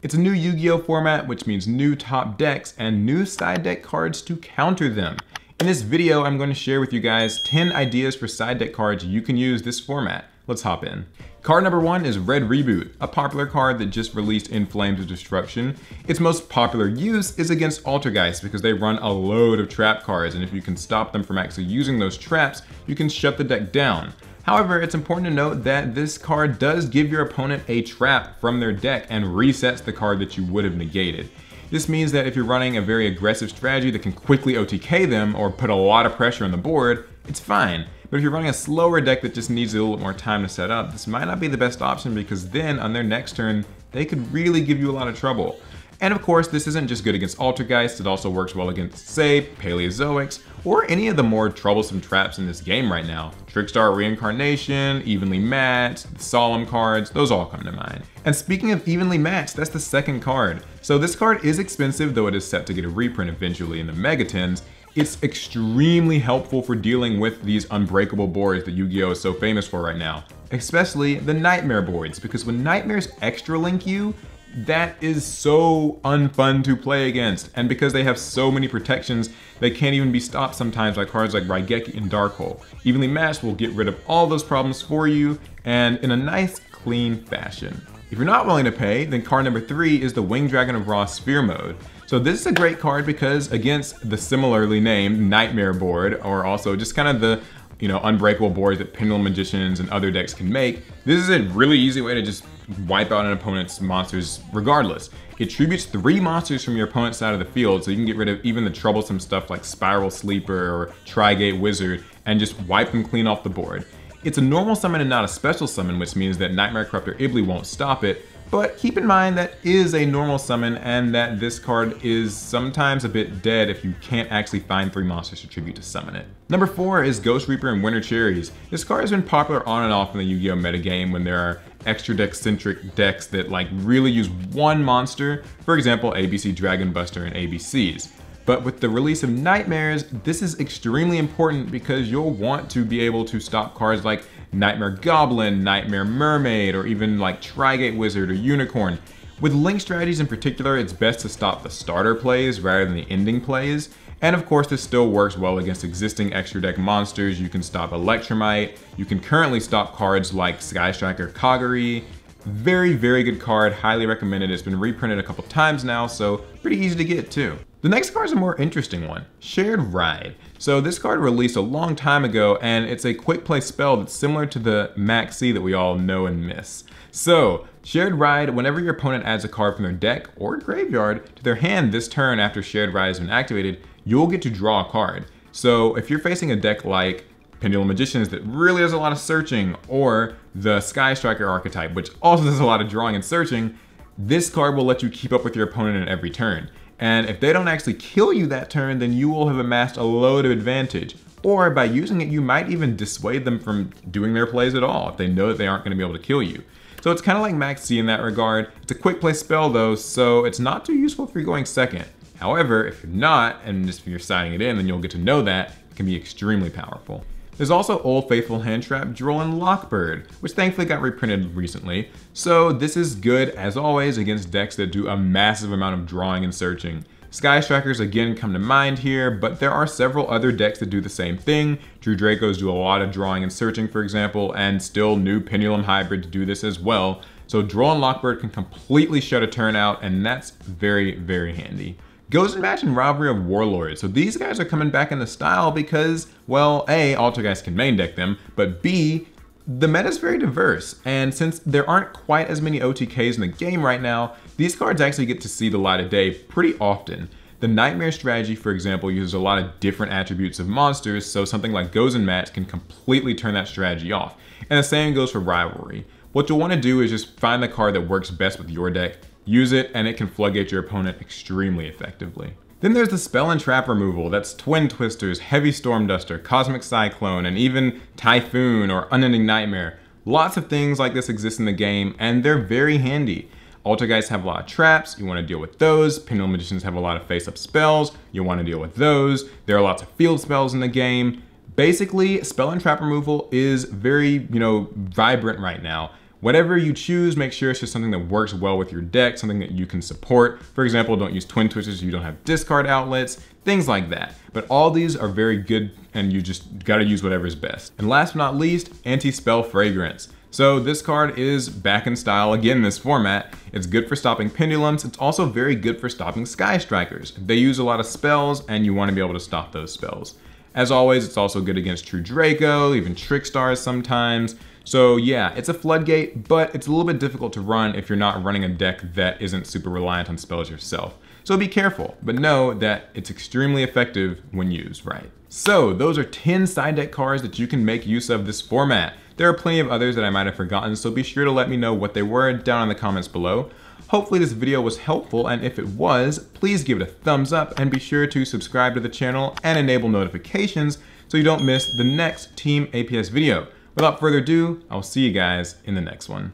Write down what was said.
It's a new Yu-Gi-Oh format, which means new top decks and new side deck cards to counter them. In this video, I'm going to share with you guys 10 ideas for side deck cards you can use this format. Let's hop in. Card number one is Red Reboot, a popular card that just released in Flames of Destruction. Its most popular use is against Altergeist because they run a load of trap cards, and if you can stop them from actually using those traps, you can shut the deck down. However, it's important to note that this card does give your opponent a trap from their deck and resets the card that you would have negated. This means that if you're running a very aggressive strategy that can quickly OTK them or put a lot of pressure on the board, it's fine. But if you're running a slower deck that just needs a little bit more time to set up, this might not be the best option because then on their next turn, they could really give you a lot of trouble. And of course, this isn't just good against Altergeist, it also works well against, say, Paleozoics, or any of the more troublesome traps in this game right now. Trickstar Reincarnation, Evenly Matched, Solemn cards, those all come to mind. And speaking of Evenly Matched, that's the second card. So this card is expensive, though it is set to get a reprint eventually in the Megatons, it's extremely helpful for dealing with these unbreakable boards that Yu-Gi-Oh is so famous for right now, especially the nightmare boards, because when nightmares extra link you, that is so unfun to play against. And because they have so many protections, they can't even be stopped sometimes by cards like Raigeki and Darkhole. Evenly Matched will get rid of all those problems for you and in a nice, clean fashion. If you're not willing to pay, then card number three is the Winged Dragon of Raw Sphere Mode. So this is a great card because against the similarly named Nightmare board, or also just kind of the you know, unbreakable boards that Pendulum Magicians and other decks can make, this is a really easy way to just wipe out an opponent's monsters regardless. It tributes three monsters from your opponent's side of the field, so you can get rid of even the troublesome stuff like Spiral Sleeper or Trigate Wizard and just wipe them clean off the board. It's a normal summon and not a special summon, which means that Nightmare Corruptor Ibly won't stop it, but keep in mind that is a normal summon and that this card is sometimes a bit dead if you can't actually find three monsters to tribute to summon it. Number four is Ghost Reaper and Winter Cherries. This card has been popular on and off in the Yu-Gi-Oh metagame when there are extra deck centric decks that like really use one monster, for example ABC Dragon Buster and ABCs. But with the release of Nightmares, this is extremely important because you'll want to be able to stop cards like Nightmare Goblin, Nightmare Mermaid, or even like Trigate Wizard or Unicorn. With Link strategies in particular, it's best to stop the starter plays rather than the ending plays, and of course this still works well against existing extra deck monsters, you can stop Electromite, you can currently stop cards like Sky Striker Kagari, very, very good card, highly recommended, it's been reprinted a couple times now, so pretty easy to get too. The next card is a more interesting one, Shared Ride. So this card released a long time ago and it's a quick play spell that's similar to the Maxi that we all know and miss. So Shared Ride, whenever your opponent adds a card from their deck or graveyard to their hand this turn after Shared Ride has been activated, you'll get to draw a card. So if you're facing a deck like Pendulum Magicians that really does a lot of searching or the Sky Striker archetype, which also does a lot of drawing and searching, this card will let you keep up with your opponent in every turn. And if they don't actually kill you that turn, then you will have amassed a load of advantage. Or by using it, you might even dissuade them from doing their plays at all if they know that they aren't going to be able to kill you. So it's kind of like Max C in that regard. It's a quick play spell though, so it's not too useful if you're going second. However, if you're not, and if you're siding it in, then you'll get to know that, it can be extremely powerful. There's also Old Faithful Hand Trap, and Lockbird, which thankfully got reprinted recently, so this is good, as always, against decks that do a massive amount of drawing and searching. Sky Strikers again come to mind here, but there are several other decks that do the same thing. Drew Dracos do a lot of drawing and searching, for example, and still new Pendulum Hybrids do this as well. So Draw and Lockbird can completely shut a turn out, and that's very, very handy. Ghost and Robbery of Warlord. So these guys are coming back in the style because, well, A, Altergeist can main deck them, but B, the meta is very diverse, and since there aren't quite as many OTKs in the game right now, these cards actually get to see the light of day pretty often. The Nightmare strategy, for example, uses a lot of different attributes of monsters, so something like Gozen Match can completely turn that strategy off. And the same goes for Rivalry. What you'll want to do is just find the card that works best with your deck, Use it and it can floodgate your opponent extremely effectively. Then there's the Spell and Trap removal, that's Twin Twisters, Heavy Storm Duster, Cosmic Cyclone, and even Typhoon or Unending Nightmare. Lots of things like this exist in the game, and they're very handy. Altergeists have a lot of traps, you want to deal with those. Pendulum Magicians have a lot of face-up spells, you want to deal with those. There are lots of field spells in the game. Basically, spell and trap removal is very, you know, vibrant right now. Whatever you choose, make sure it's just something that works well with your deck, something that you can support. For example, don't use twin twitches, you don't have discard outlets, things like that. But all these are very good and you just gotta use whatever is best. And last but not least, Anti-Spell Fragrance. So this card is back in style again this format. It's good for stopping pendulums. It's also very good for stopping sky strikers. They use a lot of spells and you wanna be able to stop those spells. As always, it's also good against True Draco, even Trick Stars sometimes. So yeah, it's a floodgate, but it's a little bit difficult to run if you're not running a deck that isn't super reliant on spells yourself. So be careful, but know that it's extremely effective when used right. So those are 10 side deck cards that you can make use of this format. There are plenty of others that I might have forgotten, so be sure to let me know what they were down in the comments below. Hopefully this video was helpful, and if it was, please give it a thumbs up and be sure to subscribe to the channel and enable notifications so you don't miss the next Team APS video. Without further ado, I'll see you guys in the next one.